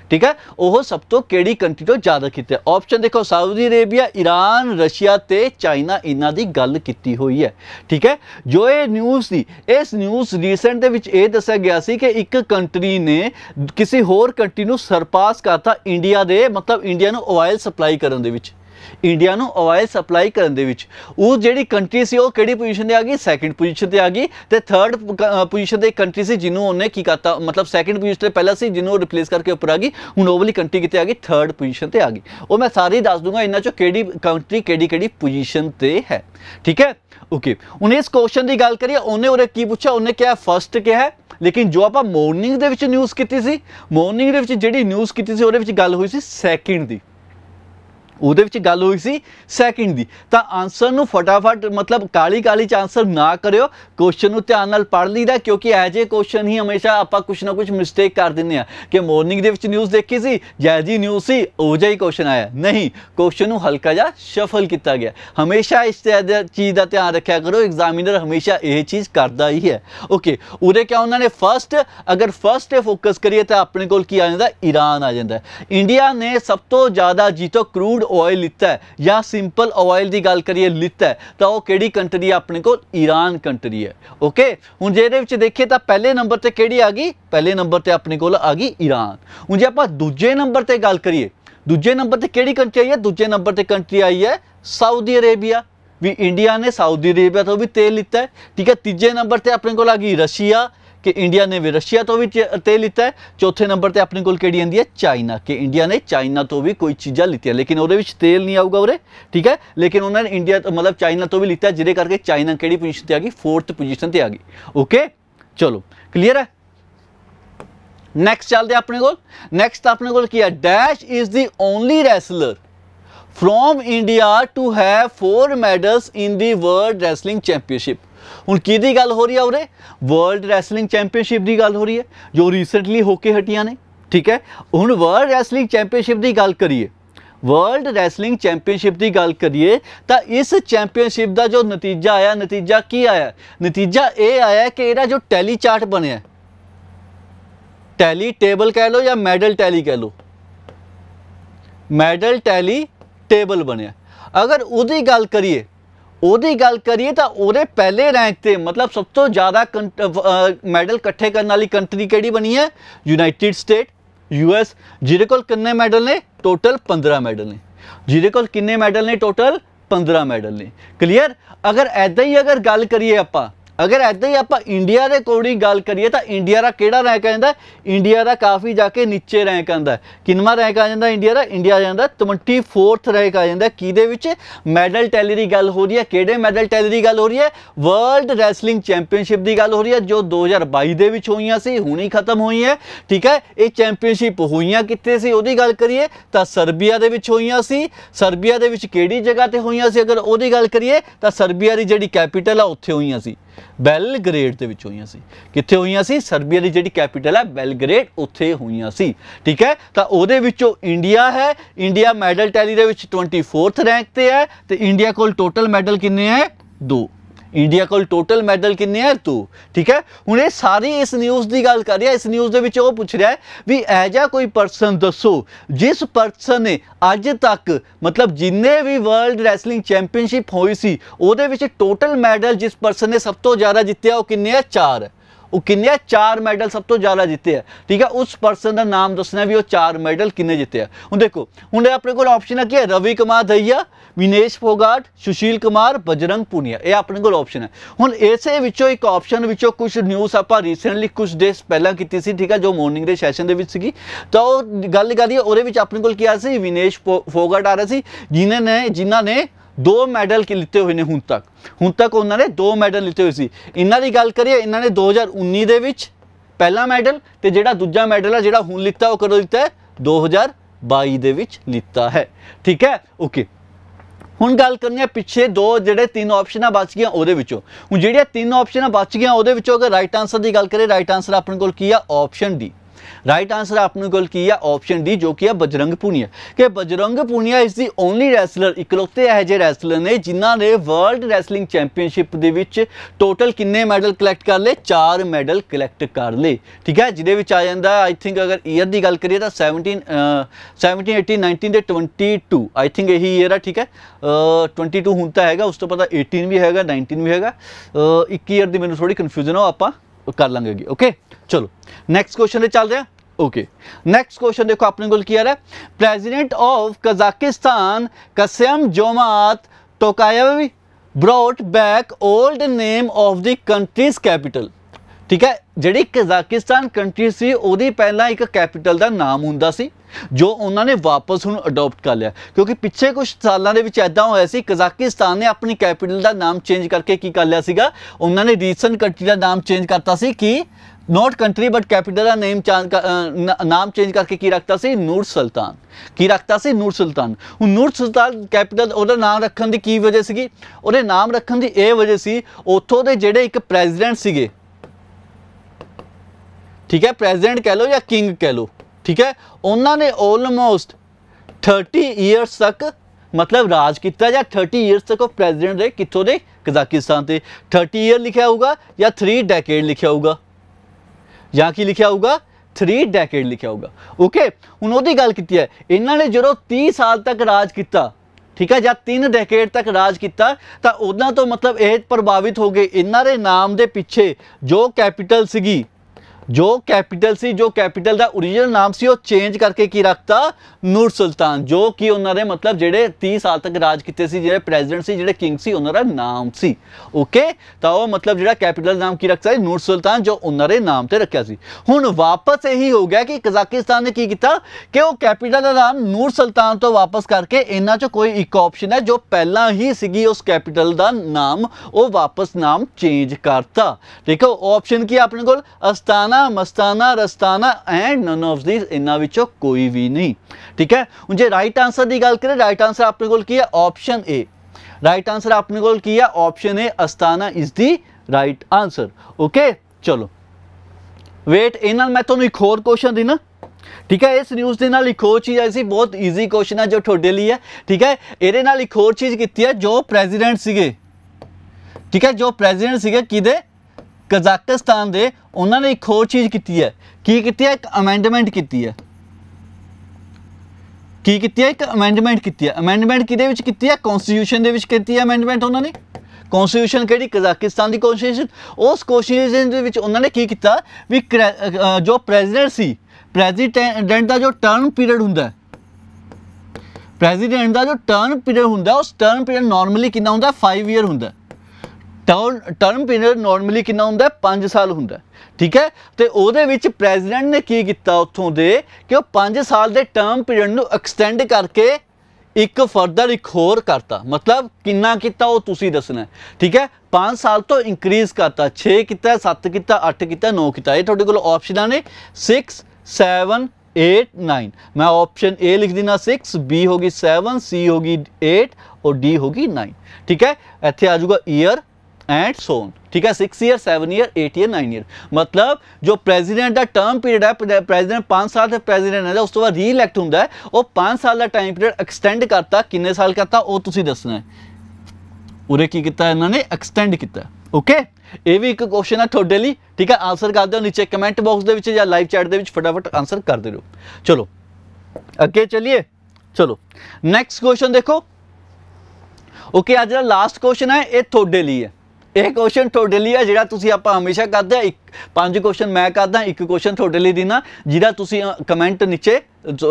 ਠੀਕ ਹੈ ਉਹ ਸਭ ਤੋਂ ਕਿਹੜੀ ਕੰਟਰੀ ਤੋਂ ਜ਼ਿਆਦਾ ਕੀਤਾ ਆਪਸ਼ਨ ਦੇਖੋ ਸਾਊਦੀ ਅਰੇਬੀਆ ਈਰਾਨ ਰਸ਼ੀਆ ਤੇ ਚਾਈਨਾ ਇਹਨਾਂ ਦੀ ਗੱਲ ਕੀਤੀ ਹੋਈ ਹੈ ਠੀਕ ਹੈ ਜੋ ਇਹ ਨਿਊਜ਼ ਸੀ ਇਸ ਨਿਊਜ਼ ਰੀਸੈਂਟ ਦੇ ਵਿੱਚ ਇਹ ਦੱਸਿਆ ਗਿਆ ਸੀ ਕਿ ਇੱਕ ਕੰਟਰੀ ਨੇ ਕਿਸੇ ਹੋਰ ਕੰਟਰੀ ਨੂੰ ਸਰਪਾਸ ਕਰਤਾ ਇੰਡੀਆ ਦੇ ਮਤਲਬ ਇੰਡੀਆ ਨੂੰ ਆਇਲ ਸਪਲਾਈ ਕਰਨ ਦੇ ਵਿੱਚ ਇੰਡੀਆ ਨੂੰ ਆਇਲ ਸਪਲਾਈ ਕਰਨ ਦੇ ਵਿੱਚ ਉਹ ਜਿਹੜੀ ਕੰਟਰੀ ਸੀ ਉਹ ਕਿਹੜੀ ਪੋਜੀਸ਼ਨ ਤੇ ਆ ਗਈ ਸੈਕਿੰਡ ਪੋਜੀਸ਼ਨ ਤੇ ਆ ਗਈ ਤੇ ਥਰਡ ਪੋਜੀਸ਼ਨ ਤੇ ਕੰਟਰੀ ਸੀ ਜਿਹਨੂੰ ਉਹਨੇ ਕੀ ਕਰਤਾ ਮਤਲਬ ਸੈਕਿੰਡ ਪੋਜੀਸ਼ਨ ਤੇ ਪਹਿਲਾਂ ਸੀ ਜਿਹਨੂੰ ਰਿਪਲੇਸ ਕਰਕੇ ਉੱਪਰ ਆ ਗਈ ਹੁਣ ਉਹ ਵਾਲੀ ਕੰਟਰੀ ਕਿਤੇ ਆ ਗਈ ਥਰਡ ਪੋਜੀਸ਼ਨ ਤੇ ਆ ਗਈ ਉਹ ਮੈਂ ਸਾਰੀ ਦੱਸ ਦੂੰਗਾ ਇਹਨਾਂ ਚੋਂ ਕਿਹੜੀ ਕੰਟਰੀ ਕਿਹੜੀ ਕਿਹੜੀ ਪੋਜੀਸ਼ਨ ਤੇ ਹੈ ਠੀਕ ਹੈ ਓਕੇ ਉਹਨੇ ਇਸ ਕੁਐਸਚਨ ਦੀ ਗੱਲ ਕਰੀਏ ਉਹਨੇ ਉਹਰੇ ਕੀ ਪੁੱਛਿਆ ਉਹਨੇ ਕਿਹਾ ਫਰਸਟ ਕਿਹਾ ਹੈ ਲੇਕਿਨ ਜੋ ਆਪਾਂ ਮਾਰਨਿੰਗ ਦੇ ਵਿੱਚ ਨਿਊਜ਼ ਕੀਤੀ ਸੀ ਮਾਰਨਿੰਗ ਦੇ ਵਿੱਚ ਜਿਹੜੀ ਨਿਊਜ਼ ਕੀਤੀ ਸੀ ਉਹਦੇ ਵਿੱਚ ਗੱਲ ਹੋਈ ਸੀ ਸੈਕਿੰਡ ਦੀ ਉਹਦੇ ਵਿੱਚ ਗੱਲ ਹੋਈ ਸੀ ਸੈਕਿੰਡ ਦੀ ਤਾਂ ਆਨਸਰ ਨੂੰ ਫਟਾਫਟ ਮਤਲਬ ਕਾਲੀ ਕਾਲੀ ਚ ਆਨਸਰ ਨਾ ਕਰਿਓ ਕੁਐਸਚਨ ਨੂੰ ਧਿਆਨ ਨਾਲ ਪੜ੍ਹ ਲਈਦਾ ਕਿਉਂਕਿ ਇਹ ਜੇ ਕੁਐਸਚਨ ਹੀ ਹਮੇਸ਼ਾ ਆਪਾਂ ਕੁਝ ਨਾ ਕੁਝ ਮਿਸਟੇਕ ਕਰ ਦਿੰਦੇ ਆ ਕਿ ਮਾਰਨਿੰਗ ਦੇ ਵਿੱਚ ਨਿਊਜ਼ ਦੇਖੀ ਸੀ ਜੈਜੀ ਨਿਊਜ਼ ਸੀ ਉਹ ਜਿਹਾ ਹੀ ਕੁਐਸਚਨ ਆਇਆ ਨਹੀਂ ਕੁਐਸਚਨ ਨੂੰ ਹਲਕਾ ਜਿਹਾ ਸ਼ਫਲ ਕੀਤਾ ਗਿਆ ਹਮੇਸ਼ਾ ਇਸ ਚੀਜ਼ ਦਾ ਧਿਆਨ ਰੱਖਿਆ ਕਰੋ ਐਗਜ਼ਾਮੀਨਰ ਹਮੇਸ਼ਾ ਇਹ ਚੀਜ਼ ਕਰਦਾ ਹੀ ਹੈ ਓਕੇ ਉਹਦੇ ਕਿਆ ਉਹਨਾਂ ਨੇ ਫਰਸਟ ਅਗਰ ਫਰਸਟ ਤੇ ਫੋਕਸ ਕਰੀਏ ਤਾਂ ਆਪਣੇ ਕੋਲ ਕੀ ਆ ਜਾਂਦਾ ਈਰਾਨ ਆ ਜਾਂਦਾ ਇੰਡੀਆ ਨੇ ਸਭ ਤੋਂ ਜ਼ਿਆਦਾ ਜੀਤੋ ਕਰੂਡ ਆਇਲ ਲਿੱਤਾ ਹੈ ਜਾਂ ਸਿੰਪਲ ਆਇਲ ਦੀ ਗੱਲ ਕਰੀਏ ਲਿੱਤਾ ਹੈ ਤਾਂ ਉਹ ਕਿਹੜੀ ਕੰਟਰੀ ਹੈ ਆਪਣੇ ਕੋਲ ਈਰਾਨ ਕੰਟਰੀ ਹੈ ਓਕੇ ਹੁਣ ਜੇ ਇਹਦੇ ਵਿੱਚ ਦੇਖੀਏ ਤਾਂ ਪਹਿਲੇ ਨੰਬਰ ਤੇ ਕਿਹੜੀ ਆ ਗਈ ਪਹਿਲੇ ਨੰਬਰ ਤੇ ਆਪਣੇ ਕੋਲ ਆ ਗਈ ਈਰਾਨ ਹੁਣ ਜੇ ਆਪਾਂ ਦੂਜੇ ਨੰਬਰ ਤੇ ਗੱਲ ਕਰੀਏ ਦੂਜੇ ਨੰਬਰ ਤੇ ਕਿਹੜੀ ਕੰਟਰੀ ਆਈ ਹੈ ਦੂਜੇ ਨੰਬਰ ਤੇ ਕੰਟਰੀ ਆਈ ਹੈ ਸਾਊਦੀ ਅਰੇਬੀਆ ਵੀ ਇੰਡੀਆ ਨੇ ਸਾਊਦੀ ਅਰੇਬੀਆ ਤੋਂ ਵੀ ਤੇਲ ਲਿੱਤਾ ਹੈ ਠੀਕ ਹੈ ਤੀਜੇ ਨੰਬਰ ਤੇ ਆਪਣੇ ਕੋਲ ਆ ਗਈ ਰਸ਼ੀਆ ਕਿ ਇੰਡੀਆ ਨੇ ਵੀ ਰਸ਼ੀਆ ਤੋਂ ਵੀ ਤੇਲ ਲਿੱਤਾ ਚੌਥੇ ਨੰਬਰ ਤੇ ਆਪਣੇ ਕੋਲ ਕਿਹੜੀ ਆਂਦੀ ਹੈ ਚਾਈਨਾ ਕਿ ਇੰਡੀਆ ਨੇ ਚਾਈਨਾ ਤੋਂ ਵੀ ਕੋਈ ਚੀਜ਼ਾਂ ਲਿੱਤੀਆਂ ਲੇਕਿਨ ਉਹਦੇ ਵਿੱਚ ਤੇਲ ਨਹੀਂ ਆਊਗਾ ਉਹਰੇ ਠੀਕ ਹੈ ਲੇਕਿਨ ਉਹਨਾਂ ਨੇ ਇੰਡੀਆ ਤੋਂ ਮਤਲਬ ਚਾਈਨਾ ਤੋਂ ਵੀ ਲਿੱਤਾ ਜਿਹਦੇ ਕਰਕੇ ਚਾਈਨਾ ਕਿਹੜੀ ਪੋਜੀਸ਼ਨ ਤੇ ਆ ਗਈ 4th ਪੋਜੀਸ਼ਨ ਤੇ ਆ ਗਈ ਓਕੇ ਚਲੋ ਕਲੀਅਰ ਹੈ ਨੈਕਸਟ ਚੱਲਦੇ ਆਪਣੇ ਕੋਲ ਨੈਕਸਟ ਆਪਣੇ ਕੋਲ ਕੀ ਹੈ dash is the only wrestler from India to have 4 medals in the world wrestling championship ਹੁਣ ਕਿਹਦੀ ਗੱਲ ਹੋ ਰਹੀ ਆ ਉਰੇ ਵਰਲਡ ਰੈਸਲਿੰਗ ਚੈਂਪੀਅਨਸ਼ਿਪ ਦੀ ਗੱਲ ਹੋ ਰਹੀ ਹੈ ਜੋ ਰੀਸੈਂਟਲੀ ਹੋ ਕੇ ਹਟੀਆਂ ਨੇ ਠੀਕ ਹੈ ਹੁਣ ਵਰਲਡ ਰੈਸਲਿੰਗ ਚੈਂਪੀਅਨਸ਼ਿਪ ਦੀ ਗੱਲ ਕਰੀਏ ਵਰਲਡ ਰੈਸਲਿੰਗ ਚੈਂਪੀਅਨਸ਼ਿਪ ਦੀ ਗੱਲ ਕਰੀਏ ਤਾਂ ਇਸ ਚੈਂਪੀਅਨਸ਼ਿਪ ਦਾ ਜੋ ਨਤੀਜਾ ਆਇਆ ਨਤੀਜਾ ਕੀ ਆਇਆ ਨਤੀਜਾ ਇਹ ਆਇਆ ਕਿ ਇਹਦਾ ਜੋ ਟੈਲੀ ਚਾਰਟ ਬਣਿਆ ਟੈਲੀ ਟੇਬਲ ਕਹਿ ਲਓ ਜਾਂ ਮੈਡਲ ਟੈਲੀ ਕਹਿ ਲਓ ਮੈਡਲ ਟੈਲੀ ਟੇਬਲ ਬਣਿਆ ਅਗਰ ਉਹਦੀ ਗੱਲ ਕਰੀਏ ਉਹਦੀ ਗੱਲ ਕਰੀਏ ਤਾਂ ਉਹਦੇ ਪਹਿਲੇ ਰੈਂਕ ਤੇ ਮਤਲਬ ਸਭ ਤੋਂ ਜ਼ਿਆਦਾ ਮੈਡਲ ਇਕੱਠੇ ਕਰਨ ਵਾਲੀ ਕੰਟਰੀ ਕਿਹੜੀ ਬਣੀ ਹੈ ਯੂਨਾਈਟਿਡ ਸਟੇਟ ਯੂਐਸ ਜਿਹਦੇ ਕੋਲ ਕਿੰਨੇ ਮੈਡਲ ਨੇ ਟੋਟਲ 15 ਮੈਡਲ ਨੇ ਜਿਹਦੇ ਕੋਲ ਕਿੰਨੇ ਮੈਡਲ ਨੇ ਟੋਟਲ 15 ਮੈਡਲ ਨੇ ਕਲੀਅਰ ਅਗਰ ਐਦਾਂ ਹੀ ਅਗਰ ਗੱਲ ਕਰੀਏ ਆਪਾਂ ਅਗਰ ਐਦਾਂ ਹੀ ਆਪਾਂ ਇੰਡੀਆ ਦੇ ਕੋੜੀ ਗੱਲ ਕਰੀਏ ਤਾਂ ਇੰਡੀਆ ਦਾ ਕਿਹੜਾ ਰੈਂਕ ਆ ਜਾਂਦਾ ਇੰਡੀਆ ਦਾ ਕਾਫੀ ਜਾ ਕੇ ਨੀਚੇ ਰੈਂਕ ਆਂਦਾ ਕਿੰਨਵਾ ਰੈਂਕ ਆ ਜਾਂਦਾ ਇੰਡੀਆ ਦਾ ਇੰਡੀਆ ਜਾਂਦਾ 24th ਰੈਂਕ ਆ ਜਾਂਦਾ ਕਿਹਦੇ ਵਿੱਚ ਮੈਡਲ ਟੈਲੀ ਦੀ ਗੱਲ ਹੋ ਰਹੀ ਹੈ ਕਿਹੜੇ ਮੈਡਲ ਟੈਲੀ ਦੀ ਗੱਲ ਹੋ ਰਹੀ ਹੈ ਵਰਲਡ ਰੈਸਲਿੰਗ ਚੈਂਪੀਅਨਸ਼ਿਪ ਦੀ ਗੱਲ ਹੋ ਰਹੀ ਹੈ ਜੋ 2022 ਦੇ ਵਿੱਚ ਹੋਈਆਂ ਸੀ ਹੀ ਖਤਮ ਹੋਈ ਹੈ ਠੀਕ ਹੈ ਇਹ ਚੈਂਪੀਅਨਸ਼ਿਪ ਹੋਈਆਂ ਕਿੱਥੇ ਸੀ ਉਹਦੀ ਗੱਲ ਕਰੀਏ ਤਾਂ ਸਰਬੀਆ ਦੇ ਵਿੱਚ ਹੋਈਆਂ ਸੀ ਸਰਬੀਆ ਦੇ ਵਿੱਚ ਕਿਹੜੀ ਜਗ੍ਹਾ ਤੇ ਹੋਈਆਂ ਸੀ ਅਗਰ ਉਹਦੀ ਗੱਲ ਕਰੀਏ ਤਾਂ ਸਰਬੀਆ ਦੀ ਜਿਹੜੀ ਕੈਪੀਟਲ ਆ ਉੱਥੇ ਹੋਈਆਂ ਸੀ ਬੈਲਗ੍ਰੇਡ ਦੇ ਵਿੱਚ ਹੋਈਆਂ ਸੀ ਕਿੱਥੇ ਹੋਈਆਂ ਸੀ ਸਰਬੀਆ ਦੀ ਜਿਹੜੀ ਕੈਪੀਟਲ ਹੈ ਬੈਲਗ੍ਰੇਡ ਉੱਥੇ ਹੋਈਆਂ ਸੀ ਠੀਕ ਹੈ ਤਾਂ ਉਹਦੇ ਵਿੱਚੋਂ ਇੰਡੀਆ ਹੈ ਇੰਡੀਆ ਮੈਡਲ ਟੈਲੀ ਦੇ ਵਿੱਚ 24th ਰੈਂਕ ਤੇ ਹੈ ਤੇ ਇੰਡੀਆ ਕੋਲ ਟੋਟਲ ਮੈਡਲ ਕਿੰਨੇ ਹੈ 2 ਇੰਡੀਆ ਕੋਲ ਟੋਟਲ ਮੈਡਲ ਕਿੰਨੇ ਆ ਤੂੰ ਠੀਕ ਹੈ ਹੁਣ ਇਹ ਸਾਰੀ ਇਸ ਨਿਊਜ਼ ਦੀ ਗੱਲ ਕਰ ਰਿਹਾ ਇਸ ਨਿਊਜ਼ ਦੇ ਵਿੱਚ ਉਹ ਪੁੱਛ ਰਿਹਾ ਵੀ ਜਾ ਕੋਈ ਪਰਸਨ ਦੱਸੋ ਜਿਸ ਪਰਸਨ ਨੇ ਅੱਜ ਤੱਕ ਮਤਲਬ ਜਿੰਨੇ ਵੀ ਵਰਲਡ ਰੈਸਲਿੰਗ ਚੈਂਪੀਅਨਸ਼ਿਪ ਹੋਈ ਸੀ ਉਹਦੇ ਵਿੱਚ ਟੋਟਲ ਮੈਡਲ ਜਿਸ ਪਰਸਨ ਨੇ ਸਭ ਤੋਂ ਜ਼ਿਆਦਾ ਜਿੱਤਿਆ ਉਹ ਕਿੰਨੇ ਆ 4 ਉਹ ਕਿੰਨੇ ਆ ਚਾਰ ਮੈਡਲ ਸਭ ਤੋਂ ਜ਼ਿਆਦਾ ਜਿੱਤੇ ਆ ਠੀਕ ਆ ਉਸ ਪਰਸਨ ਦਾ ਨਾਮ ਦੱਸਣਾ ਵੀ ਉਹ ਚਾਰ ਮੈਡਲ ਕਿੰਨੇ ਜਿੱਤੇ ਆ ਹੁਣ ਦੇਖੋ ਹੁਣ ਆਪਣੇ ਕੋਲ ਆਪਸ਼ਨ ਆ ਕੀ ਹੈ ਰਵੀ ਕੁਮਾਰ ਦਈਆ ਵਿਨੇਸ਼ ਫੋਗਾਟ ਸੁਸ਼ੀਲ ਕੁਮਾਰ ਬਜਰੰਗ ਪੁਨੀਆ ਇਹ ਆਪਣੇ ਕੋਲ ਆਪਸ਼ਨ ਹੈ ਹੁਣ ਇਸੇ ਵਿੱਚੋਂ ਇੱਕ ਆਪਸ਼ਨ ਵਿੱਚੋਂ ਕੁਝ ਨਿਊਜ਼ ਆਪਾਂ ਰੀਸੈਂਟਲੀ ਕੁਝ ਡੇਸ ਪਹਿਲਾਂ ਕੀਤੀ ਸੀ ਠੀਕ ਆ ਜੋ ਮਾਰਨਿੰਗ ਦੇ ਸੈਸ਼ਨ ਦੇ ਵਿੱਚ ਸੀਗੀ ਤਾਂ ਉਹ ਗੱਲ ਕਰੀ ਉਹਦੇ ਵਿੱਚ ਆਪਣੇ ਕੋਲ ਕੀ ਆ ਸੀ ਵਿਨੇਸ਼ ਫੋਗਾਟ ਆ ਰਿਹਾ ਸੀ ਜਿਨ੍ਹਾਂ ਨੇ ਜਿਨ੍ਹਾਂ ਨੇ ਦੋ ਮੈਡਲ ਕਿ ਲਿੱਤੇ ਹੋਏ ਨੇ ਹੁਣ ਤੱਕ ਹੁਣ ਤੱਕ ਉਹਨਾਂ ਨੇ ਦੋ ਮੈਡਲ ਲਿੱਤੇ ਹੋਏ ਸੀ ਇਹਨਾਂ ਦੀ ਗੱਲ ਕਰੀਏ ਇਹਨਾਂ ਨੇ 2019 ਦੇ ਵਿੱਚ ਪਹਿਲਾ ਮੈਡਲ ਤੇ ਜਿਹੜਾ ਦੂਜਾ ਮੈਡਲ ਆ ਜਿਹੜਾ ਹੁਣ ਲਿੱਤਾ ਉਹ ਕਦੋਂ ਲਿੱਤਾ 2022 ਦੇ ਵਿੱਚ ਲਿੱਤਾ ਹੈ ਠੀਕ ਹੈ ਓਕੇ ਹੁਣ ਗੱਲ ਕਰਨੀ ਹੈ ਪਿੱਛੇ ਦੋ ਜਿਹੜੇ ਤਿੰਨ ਆਪਸ਼ਨਾਂ ਬਚ ਗਈਆਂ ਉਹਦੇ ਵਿੱਚੋਂ ਹੁਣ ਜਿਹੜੀਆਂ ਤਿੰਨ ਆਪਸ਼ਨਾਂ ਬਚ ਗਈਆਂ ਉਹਦੇ ਵਿੱਚੋਂ ਅਗਰ ਰਾਈਟ ਆਨਸਰ ਦੀ ਗੱਲ ਕਰੇ ਰਾਈਟ ਆਨਸਰ ਆਪਣੇ ਕੋਲ ਕੀ ਆ ਆਪਸ਼ਨ ਡੀ राइट आंसर आपने ਕੀ ਆ ऑप्शन ਡੀ ਜੋ ਕਿ ਆ ਬਜਰੰਗ ਪੂਨੀਆ ਕਿ ਬਜਰੰਗ ਪੂਨੀਆ ਇਸ ਦੀ ਓਨਲੀ ਰੈਸਲਰ ਇਕਲੌਤੇ ਇਹ ਜੇ ਰੈਸਲਰ ਨੇ ਜਿਨ੍ਹਾਂ ਨੇ ਵਰਲਡ ਰੈਸਲਿੰਗ ਚੈਂਪੀਅਨਸ਼ਿਪ ਦੇ ਵਿੱਚ ਟੋਟਲ ਕਿੰਨੇ ਮੈਡਲ ਕਲੈਕਟ ਕਰ ਲਏ 4 ਮੈਡਲ ਕਲੈਕਟ ਕਰ ਲਏ ਠੀਕ ਹੈ ਜਿਹਦੇ ਵਿੱਚ ਆ ਜਾਂਦਾ ਆਈ ਥਿੰਕ ਅਗਰ ਈਅਰ ਦੀ ਗੱਲ ਕਰੀਏ ਤਾਂ 17 17 18 19 ਦੇ 22 ਆਈ ਥਿੰਕ ਇਹੀ ਈਅਰ ਆ ਠੀਕ ਹੈ 22 ਹੁੰਦਾ ਹੈਗਾ ਉਸ ਤੋਂ ਪਤਾ 18 ਵੀ ਹੈਗਾ 19 ਵੀ ਹੈਗਾ 21 ਈਅਰ ਦੀ ਮੈਨੂੰ ਥੋੜੀ ਕਨਫਿਊਜ਼ਨ ਆ ਆਪਾਂ कर लेंगे ओके चलो नेक्स्ट क्वेश्चन चल रहे हैं ओके नेक्स्ट क्वेश्चन देखो अपने को किया है of Kazakhstan Kassym Jomart Tokayev brought back old name of the country's capital ਠੀਕ ਹੈ ਜਿਹੜੀ ਕਜ਼ਾਕਿਸਤਾਨ ਕੰਟਰੀ ਸੀ ਉਹਦੀ ਪਹਿਲਾਂ ਇੱਕ ਕੈਪੀਟਲ ਦਾ ਨਾਮ ਹੁੰਦਾ ਸੀ ਜੋ ਉਹਨਾਂ ਨੇ ਵਾਪਸ ਹੁਣ ਅਡਾਪਟ ਕਰ ਲਿਆ ਕਿਉਂਕਿ ਪਿੱਛੇ ਕੁਝ ਸਾਲਾਂ ਦੇ ਵਿੱਚ ਐਦਾਂ ਹੋਇਆ ਸੀ ਕਜ਼ਾਕਿਸਤਾਨ ਨੇ ਆਪਣੀ ਕੈਪੀਟਲ ਦਾ ਨਾਮ ਚੇਂਜ ਕਰਕੇ ਕੀ ਕਰ ਲਿਆ ਸੀਗਾ ਉਹਨਾਂ ਨੇ ਰੀਸਨ ਕੰਟਰੀ ਦਾ ਨਾਮ ਚੇਂਜ ਕਰਤਾ ਸੀ ਕਿ ਨੋਟ ਕੰਟਰੀ ਬਟ ਕੈਪੀਟਲ ਦਾ ਨੇਮ ਨਾਮ ਚੇਂਜ ਕਰਕੇ ਕੀ ਰੱਖਤਾ ਸੀ ਨੂਰ ਸੁਲਤਾਨ ਕੀ ਰੱਖਤਾ ਸੀ ਨੂਰ ਸੁਲਤਾਨ ਉਹ ਨੂਰ ਸੁਲਤਾਨ ਕੈਪੀਟਲ ਉਹਦਾ ਨਾਮ ਰੱਖਣ ਦੀ ਕੀ ਵਜ੍ਹਾ ਸੀਗੀ ਉਹਦੇ ਨਾਮ ਰੱਖਣ ਦੀ ਇਹ ਵਜ੍ਹਾ ਸੀ ਉੱਥੋਂ ਦੇ ਜਿਹੜੇ ਇੱਕ ਪ੍ਰੈਜ਼ੀਡੈਂਟ ਸੀਗੇ ਠੀਕ ਹੈ ਪ੍ਰੈਜ਼ੀਡੈਂਟ ਕਹਿ ਲਓ ਜਾਂ ਕਿੰਗ ਕਹਿ ਲਓ ਠੀਕ ਹੈ ਉਹਨਾਂ ਨੇ ਆਲਮੋਸਟ 30 ਇਅਰਸ ਤੱਕ ਮਤਲਬ ਰਾਜ ਕੀਤਾ ਜਾਂ 30 ਇਅਰਸ ਤੱਕ ਉਹ ਪ੍ਰੈਜ਼ੀਡੈਂਟ ਰਹੇ ਕਿੱਥੋਂ ਦੇ ਕਜ਼ਾਕਿਸਤਾਨ ਤੇ 30 ਇਅਰ ਲਿਖਿਆ ਹੋਊਗਾ ਜਾਂ 3 ਡੈਕੇਡ ਲਿਖਿਆ ਹੋਊਗਾ ਜਾਂ ਕੀ ਲਿਖਿਆ ਹੋਊਗਾ 3 ਡੈਕੇਡ ਲਿਖਿਆ ਹੋਊਗਾ ਓਕੇ ਹੁਣ ਉਹਦੀ ਗੱਲ ਕੀਤੀ ਹੈ ਇਹਨਾਂ ਨੇ ਜਦੋਂ 30 ਸਾਲ ਤੱਕ ਰਾਜ ਕੀਤਾ ਠੀਕ ਹੈ ਜਾਂ 3 ਡੈਕੇਡ ਤੱਕ ਰਾਜ ਕੀਤਾ ਤਾਂ ਉਹਨਾਂ ਤੋਂ ਮਤਲਬ ਇਹ ਪ੍ਰਭਾਵਿਤ ਹੋ ਗਏ ਇਹਨਾਂ ਦੇ ਨਾਮ ਦੇ ਪਿੱਛੇ ਜੋ ਕੈਪੀਟਲ ਸੀਗੀ ਜੋ ਕੈਪੀਟਲ ਸੀ ਜੋ ਕੈਪੀਟਲ ਦਾ origignal ਨਾਮ ਸੀ ਉਹ ਚੇਂਜ ਕਰਕੇ ਕੀ ਰੱਖਤਾ ਨੂਰ ਸੁਲਤਾਨ ਜੋ ਕਿ ਉਹਨਾਂ ਦੇ ਮਤਲਬ ਜਿਹੜੇ 30 ਸਾਲ ਤੱਕ ਰਾਜ ਕੀਤੇ ਸੀ ਜਿਹੜੇ ਪ੍ਰੈਜ਼ੀਡੈਂਟ ਸੀ ਜਿਹੜੇ ਕਿੰਗ ਸੀ ਉਹਨਾਂ ਦਾ ਨਾਮ ਸੀ ਓਕੇ ਤਾਂ ਉਹ ਮਤਲਬ ਜਿਹੜਾ ਕੈਪੀਟਲ ਨਾਮ ਕੀ ਰੱਖਤਾ ਨੂਰ ਸੁਲਤਾਨ ਜੋ ਉਹਨਾਂ ਦੇ ਨਾਮ ਤੇ ਰੱਖਿਆ ਸੀ ਹੁਣ ਵਾਪਸ ਇਹੀ ਹੋ ਗਿਆ ਕਿ ਕਜ਼ਾਕਿਸਤਾਨ ਨੇ ਕੀ ਕੀਤਾ ਕਿ ਉਹ ਕੈਪੀਟਲ ਦਾ ਨਾਮ ਨੂਰ ਸੁਲਤਾਨ ਤੋਂ ਵਾਪਸ ਕਰਕੇ ਇਹਨਾਂ 'ਚ ਕੋਈ ਇੱਕ ਆਪਸ਼ਨ ਹੈ ਜੋ ਪਹਿਲਾਂ ਹੀ ਸੀਗੀ ਉਸ ਕੈਪੀਟਲ ਦਾ ਨਾਮ ਉਹ ਵਾਪਸ ਨਾਮ ਚੇਂਜ ਕਰਤਾ ਦੇਖੋ ਆਪਸ਼ਨ ਕੀ ਆਪਣੇ ਕੋਲ ਅਸਤਾਨਾ ਮਸਤਾਨਾ ਮਸਤਾਨਾ ਰਸਤਾਨਾ ਐਂਡ ਨਨ ਆਫ ਥੀਸ ਇਹਨਾਂ ਵਿੱਚੋਂ ਕੋਈ ਵੀ ਨਹੀਂ ਠੀਕ ਹੈ ਹੁਣ ਜੇ ਰਾਈਟ ਆਨਸਰ ਦੀ ਗੱਲ ਕਰੇ ਰਾਈਟ ਆਨਸਰ ਆਪਣੇ ਕੋਲ ਕੀ ਹੈ ਆਪਸ਼ਨ ਏ ਰਾਈਟ ਆਨਸਰ ਆਪਣੇ ਕੋਲ ਕੀ ਹੈ ਆਪਸ਼ਨ ਏ ਅਸਤਾਨਾ ਇਸ ਦੀ ਰਾਈਟ ਆਨਸਰ ਓਕੇ ਚਲੋ ਵੇਟ ਇਹ ਨਾਲ ਮੈਂ ਤੁਹਾਨੂੰ ਇੱਕ ਹੋਰ ਕੁਐਸਚਨ ਦੇਣਾ ਠੀਕ ਹੈ ਇਸ ਨਿਊਜ਼ ਦੇ ਨਾਲ ਇੱਕ ਹੋਰ ਚੀਜ਼ ਆਈ ਸੀ ਬਹੁਤ ਈਜ਼ੀ ਕੁਐਸਚਨ ਹੈ ਜੋ ਤੁਹਾਡੇ ਲਈ ਹੈ ਠੀਕ ਹੈ ਇਹਦੇ ਨਾਲ ਇੱਕ ਹੋਰ ਚੀਜ਼ ਕੀਤੀ ਹੈ ਜੋ ਪ੍ਰੈਜ਼ੀਡੈਂਟ ਸੀਗੇ ਠੀਕ ਹੈ ਜੋ ਪ੍ਰੈਜ਼ੀਡੈਂਟ ਸੀਗੇ ਕਿਦੇ ਕਜ਼ਾਕਿਸਤਾਨ ਦੇ ਉਹਨਾਂ ਨੇ ਇੱਕ ਹੋਰ ਚੀਜ਼ ਕੀਤੀ ਹੈ ਕੀ ਕੀਤੀ ਹੈ ਇੱਕ ਅਮੈਂਡਮੈਂਟ ਕੀਤੀ ਹੈ ਕੀ ਕੀਤੀ ਹੈ ਇੱਕ ਅਮੈਂਡਮੈਂਟ ਕੀਤੀ ਹੈ ਅਮੈਂਡਮੈਂਟ ਕਿਹਦੇ ਵਿੱਚ ਕੀਤੀ ਹੈ ਕਨਸਟੀਟਿਊਸ਼ਨ ਦੇ ਵਿੱਚ ਕੀਤੀ ਹੈ ਅਮੈਂਡਮੈਂਟ ਉਹਨਾਂ ਨੇ ਕਨਸਟੀਟਿਊਸ਼ਨ ਕਿਹੜੀ ਕਜ਼ਾਕਿਸਤਾਨ ਦੀ ਕਨਸਟੀਟਿਊਸ਼ਨ ਉਸ ਕਨਸਟੀਟਿਊਸ਼ਨ ਦੇ ਵਿੱਚ ਉਹਨਾਂ ਨੇ ਕੀ ਕੀਤਾ ਵੀ ਜੋ ਪ੍ਰੈਜ਼ੀਡੈਂਟ ਸੀ ਪ੍ਰੈਜ਼ੀਡੈਂਟ ਦਾ ਜੋ ਟਰਮ ਪੀਰੀਅਡ ਹੁੰਦਾ ਪ੍ਰੈਜ਼ੀਡੈਂਟ ਦਾ ਜੋ ਟਰਮ ਪੀਰੀਅਡ ਹੁੰਦਾ ਉਸ ਟਰਮ ਪੀਰੀਅਡ ਨਾਰਮਲੀ ਕਿੰਨਾ ਹੁੰਦਾ 5 ਇਅਰ ਹੁੰਦਾ ਟਰਮ ਟਰਮ ਪੀਰੀਅਡ ਨਾਰਮਲੀ ਕਿੰਨਾ ਹੁੰਦਾ 5 ਸਾਲ ਹੁੰਦਾ ਠੀਕ ਹੈ ਤੇ ਉਹਦੇ ਵਿੱਚ ਪ੍ਰੈਜ਼ੀਡੈਂਟ ਨੇ ਕੀ ਕੀਤਾ ਉੱਥੋਂ ਦੇ ਕਿ ਉਹ 5 ਸਾਲ ਦੇ ਟਰਮ ਪੀਰੀਅਡ ਨੂੰ ਐਕਸਟੈਂਡ ਕਰਕੇ ਇੱਕ ਫਰਦਰ ਇੱਕ ਹੋਰ ਕਰਤਾ ਮਤਲਬ ਕਿੰਨਾ ਕੀਤਾ ਉਹ ਤੁਸੀਂ ਦੱਸਣਾ ਠੀਕ ਹੈ 5 ਸਾਲ ਤੋਂ ਇਨਕਰੀਜ਼ ਕਰਤਾ 6 ਕੀਤਾ 7 ਕੀਤਾ 8 ਕੀਤਾ 9 ਕੀਤਾ ਇਹ ਤੁਹਾਡੇ ਕੋਲ ਆਪਸ਼ਨਾਂ ਨੇ 6 7 8 9 ਮੈਂ ਆਪਸ਼ਨ A ਲਿਖ ਦਿਨਾ 6 B ਹੋਗੀ 7 C ਹੋਗੀ 8 ਔਰ D ਹੋਗੀ 9 ਠੀਕ ਹੈ ਇੱਥੇ ਆ ਜਾਊਗਾ ਈਅਰ एंड सोन ठीक है six year seven year eight year nine year मतलब जो ਪ੍ਰੈਜ਼ੀਡੈਂਟ ਦਾ ਟਰਮ ਪੀਰੀਅਡ ਹੈ ਪ੍ਰੈਜ਼ੀਡੈਂਟ 5 ਸਾਲ ਦਾ ਪ੍ਰੈਜ਼ੀਡੈਂਟ ਹੈ ਉਸ ਤੋਂ ਬਾਅਦ ਰੀਇਲੈਕਟ ਹੁੰਦਾ ਹੈ ਉਹ 5 ਸਾਲ ਦਾ ਟਾਈਮ ਪੀਰੀਅਡ ਐਕਸਟੈਂਡ ਕਰਤਾ ਕਿੰਨੇ ਸਾਲ ਕਰਤਾ ਉਹ ਤੁਸੀਂ ਦੱਸਣਾ ਹੈ ਉਰੇ ਕੀ ਕੀਤਾ ਇਹਨਾਂ ਨੇ ਐਕਸਟੈਂਡ ਕੀਤਾ ਓਕੇ ਇਹ ਵੀ ਇੱਕ ਕੁਐਸਚਨ ਹੈ ਤੁਹਾਡੇ ਲਈ ਠੀਕ ਹੈ ਆਨਸਰ ਕਰ ਦਿਓ ਨੀਚੇ ਕਮੈਂਟ ਬਾਕਸ ਦੇ ਵਿੱਚ ਜਾਂ ਲਾਈਵ ਚੈਟ ਦੇ ਵਿੱਚ ਫਟਾਫਟ ਆਨਸਰ ਕਰ ਦਿਓ ਚਲੋ ਅੱਗੇ ਚਲਿਏ ਚਲੋ ਨੈਕਸਟ ਕੁਐਸਚਨ ਦੇਖੋ ਓਕੇ ਅੱਜ ਦਾ ਲਾਸਟ ਕੁਐਸਚਨ ਹੈ ਇਹ ਤੁਹਾਡੇ ਲਈ ਹੈ ਇਹ ਕੁਐਸਚਨ ਤੁਹਾਡੇ ਲਈ ਆ ਜਿਹੜਾ ਤੁਸੀਂ ਆਪਾਂ ਹਮੇਸ਼ਾ ਕਰਦੇ ਆ ਇੱਕ ਪੰਜ ਕੁਐਸਚਨ ਮੈਂ ਕਰਦਾ ਇੱਕ ਕੁਐਸਚਨ ਤੁਹਾਡੇ ਲਈ ਦਿਨਾ ਜਿਹਦਾ ਤੁਸੀਂ ਕਮੈਂਟ ਨੀਚੇ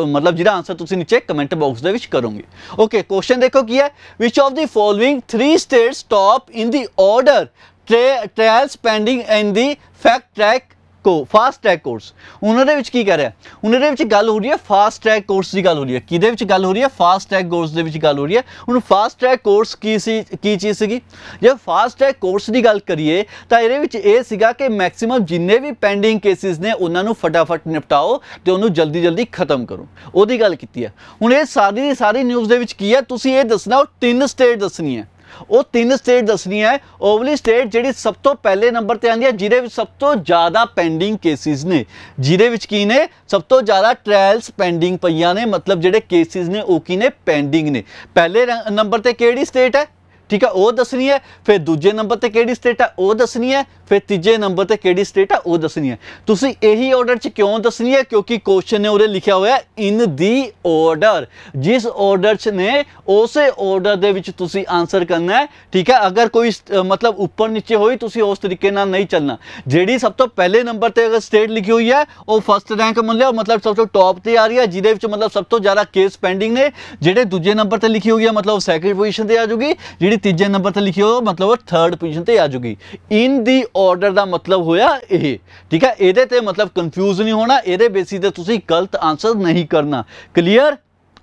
ਮਤਲਬ ਜਿਹਦਾ ਆਨਸਰ ਤੁਸੀਂ ਨੀਚੇ ਕਮੈਂਟ ਬਾਕਸ ਦੇ ਵਿੱਚ ਕਰੋਗੇ ਓਕੇ ਕੁਐਸਚਨ ਦੇਖੋ ਕੀ ਹੈ which of the following 3 states top in the order trial pending and the fast track ਕੋ ਫਾਸਟ ਟਰੈਕ ਕੋਰਸ ਉਹਨਾਂ ਦੇ ਵਿੱਚ ਕੀ ਕਰ ਰਿਹਾ ਉਹਨਾਂ ਦੇ ਵਿੱਚ ਗੱਲ ਹੋ ਰਹੀ ਹੈ ਫਾਸਟ ਟਰੈਕ ਕੋਰਸ ਦੀ ਗੱਲ ਹੋ ਰਹੀ ਹੈ ਕਿਹਦੇ ਵਿੱਚ ਗੱਲ ਹੋ ਰਹੀ ਹੈ ਫਾਸਟ ਟਰੈਕ ਕੋਰਸ ਦੇ ਵਿੱਚ ਗੱਲ ਹੋ ਰਹੀ ਹੈ ਹੁਣ ਫਾਸਟ ਟਰੈਕ ਕੋਰਸ ਕੀ ਸੀ ਕੀ ਚੀਜ਼ ਸੀਗੀ ਜੇ ਫਾਸਟ ਟਰੈਕ ਕੋਰਸ ਦੀ ਗੱਲ ਕਰੀਏ ਤਾਂ ਇਹਦੇ ਵਿੱਚ ਇਹ ਸੀਗਾ ਕਿ ਮੈਕਸਿਮਮ ਜਿੰਨੇ ਵੀ ਪੈਂਡਿੰਗ ਕੇਸਿਸ ਨੇ ਉਹਨਾਂ ਨੂੰ ਫਟਾਫਟ ਨਿਪਟਾਓ ਤੇ ਉਹਨੂੰ ਜਲਦੀ ਜਲਦੀ ਖਤਮ ਕਰੋ ਉਹਦੀ ਗੱਲ ਕੀਤੀ ਹੈ ਹੁਣ ਇਹ ਸਾਰੀ ਸਾਰੀ ਨਿਊਜ਼ ਦੇ ਵਿੱਚ ਕੀ ਹੈ ਤੁਸੀਂ ਇਹ ਦੱਸਣਾ ਉਹ ਤਿੰਨ ਸਟੇਟ ਦੱਸਣੀ ਹੈ ਉਹ ਤਿੰਨ ਸਟੇਟ ਦੱਸਣੀਆਂ ਹੈ ਓਵਲੀ ਸਟੇਟ ਜਿਹੜੀ ਸਭ ਤੋਂ ਪਹਿਲੇ ਨੰਬਰ ਤੇ ਆਂਦੀ ਹੈ ਜਿਹਦੇ ਵਿੱਚ ਸਭ ਤੋਂ ਜ਼ਿਆਦਾ ਪੈਂਡਿੰਗ ਕੇਸਿਸ ਨੇ ਜਿਹਦੇ ਵਿੱਚ ਕੀ ਨੇ ਸਭ ਤੋਂ ਜ਼ਿਆਦਾ ਟ੍ਰਾਇਲਸ ਪੈਂਡਿੰਗ ਪਈਆਂ ਨੇ ਮਤਲਬ ਜਿਹੜੇ ਕੇਸਿਸ ਨੇ ਉਹ ਕੀ ਨੇ ਪੈਂਡਿੰਗ ਨੇ ਪਹਿਲੇ ਨੰਬਰ ਤੇ ਕਿਹੜੀ ਸਟੇਟ ਹੈ ਠੀਕ ਆ ਉਹ ਦੱਸਣੀ ਹੈ ਫਿਰ ਦੂਜੇ ਨੰਬਰ ਤੇ ਕਿਹੜੀ ਸਟੇਟ ਆ ਉਹ ਦੱਸਣੀ ਹੈ ਫਿਰ ਤੀਜੇ ਨੰਬਰ ਤੇ ਕਿਹੜੀ ਸਟੇਟ ਆ ਉਹ ਦੱਸਣੀ ਹੈ ਤੁਸੀਂ ਇਹੀ ਆਰਡਰ 'ਚ ਕਿਉਂ ਦੱਸਣੀ ਹੈ ਕਿਉਂਕਿ ਕੁਐਸਚਨ ਨੇ ਉਹਦੇ ਲਿਖਿਆ ਹੋਇਆ ਇਨ ਦੀ ਆਰਡਰ ਜਿਸ ਆਰਡਰ 'ਚ ਨੇ ਉਸੇ ਆਰਡਰ ਦੇ ਵਿੱਚ ਤੁਸੀਂ ਆਨਸਰ ਕਰਨਾ ਹੈ ਠੀਕ ਹੈ ਅਗਰ ਕੋਈ ਮਤਲਬ ਉੱਪਰ ਨੀਚੇ ਹੋਈ ਤੁਸੀਂ ਉਸ ਤਰੀਕੇ ਨਾਲ ਨਹੀਂ ਚੱਲਣਾ ਜਿਹੜੀ ਸਭ ਤੋਂ ਪਹਿਲੇ ਨੰਬਰ ਤੇ ਅਗਰ ਸਟੇਟ ਲਿਖੀ ਹੋਈ ਹੈ ਉਹ ਫਰਸਟ ਰੈਂਕ ਮੰਨ ਲਿਆ ਮਤਲਬ ਸਭ ਤੋਂ ਟੌਪ ਤੇ ਆ ਰਹੀ ਹੈ ਜਿਹਦੇ ਵਿੱਚ ਮਤਲਬ ਸਭ ਤੋਂ ਜ਼ਿਆਦਾ ਕੇਸ ਪੈਂਡਿੰਗ ਨੇ ਜਿਹੜੇ ਦੂਜੇ ਨੰਬਰ ਤੇ ਲਿਖੀ ਹੋਈ ਹੈ ਮਤਲਬ ਸੈਕਿੰਡ ਪੋਜੀਸ਼ਨ ਤੇ ਆ ਜੂਗੀ ਜਿਹੜੀ ਜਿਹੜੀ ਤੀਜੇ ਨੰਬਰ ਤੇ ਲਿਖੀ ਉਹ ਮਤਲਬ ਥਰਡ ਪੋਜੀਸ਼ਨ ਤੇ ਆ ਜੂਗੀ ਇਨ ਦੀ ਆਰਡਰ ਦਾ ਮਤਲਬ ਹੋਇਆ ਇਹ ਠੀਕ ਹੈ ਇਹਦੇ ਤੇ ਮਤਲਬ ਕਨਫਿਊਜ਼ ਨਹੀਂ ਹੋਣਾ ਇਹਦੇ ਬੇਸਿਸ ਤੇ ਤੁਸੀਂ ਗਲਤ ਆਨਸਰ ਨਹੀਂ ਕਰਨਾ ਕਲੀਅਰ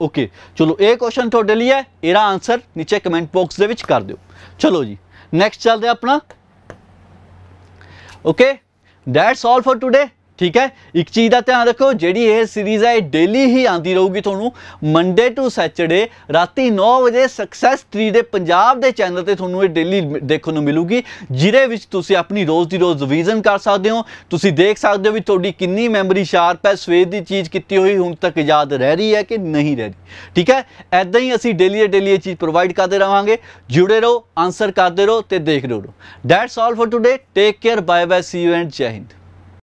ਓਕੇ ਚਲੋ ਇਹ ਕੁਐਸਚਨ ਤੁਹਾਡੇ ਲਈ ਹੈ ਇਹਦਾ ਆਨਸਰ ਨੀਚੇ ਕਮੈਂਟ ਬਾਕਸ ਦੇ ਵਿੱਚ ਕਰ ਦਿਓ ਚਲੋ ਜੀ ਨੈਕਸਟ ਚੱਲਦੇ ਆਪਣਾ okay that's all for today ਠੀਕ ਹੈ ਇੱਕ ਚੀਜ਼ ਦਾ ਧਿਆਨ ਰੱਖੋ ਜਿਹੜੀ ਇਹ ਸੀਰੀਜ਼ ਹੈ ਡੇਲੀ ਹੀ ਆਂਦੀ ਰਹੂਗੀ ਤੁਹਾਨੂੰ ਮੰਡੇ ਟੂ ਸੈਚਰਡੇ ਰਾਤੀ 9 ਵਜੇ ਸਕਸੈਸ 3 ਦੇ ਪੰਜਾਬ ਦੇ ਚੈਨਲ ਤੇ ਤੁਹਾਨੂੰ ਇਹ ਡੇਲੀ ਦੇਖਣ ਨੂੰ ਮਿਲੂਗੀ ਜਿਹਦੇ ਵਿੱਚ ਤੁਸੀਂ ਆਪਣੀ ਰੋਜ਼ ਦੀ ਰੋਜ਼ ਰਿਵੀਜ਼ਨ ਕਰ ਸਕਦੇ ਹੋ ਤੁਸੀਂ ਦੇਖ ਸਕਦੇ ਹੋ ਵੀ ਤੁਹਾਡੀ ਕਿੰਨੀ ਮੈਮਰੀ ਸ਼ਾਰਪ ਹੈ ਸਵੇਰ ਦੀ ਚੀਜ਼ ਕੀਤੀ ਹੋਈ ਹੁਣ ਤੱਕ ਯਾਦ ਰਹਿ ਰਹੀ ਹੈ ਕਿ ਨਹੀਂ ਰਹਿ ਰਹੀ ਠੀਕ ਹੈ ਐਦਾਂ ਹੀ ਅਸੀਂ ਡੇਲੀ ਡੇਲੀ ਇਹ ਚੀਜ਼ ਪ੍ਰੋਵਾਈਡ ਕਰਦੇ ਰਵਾਂਗੇ ਜੁੜੇ ਰਹੋ ਆਨਸਰ ਕਰਦੇ ਰਹੋ ਤੇ ਦੇਖਦੇ ਰਹੋ that's all for today take care bye bye see you and ਜੈ ਹਿੰਦ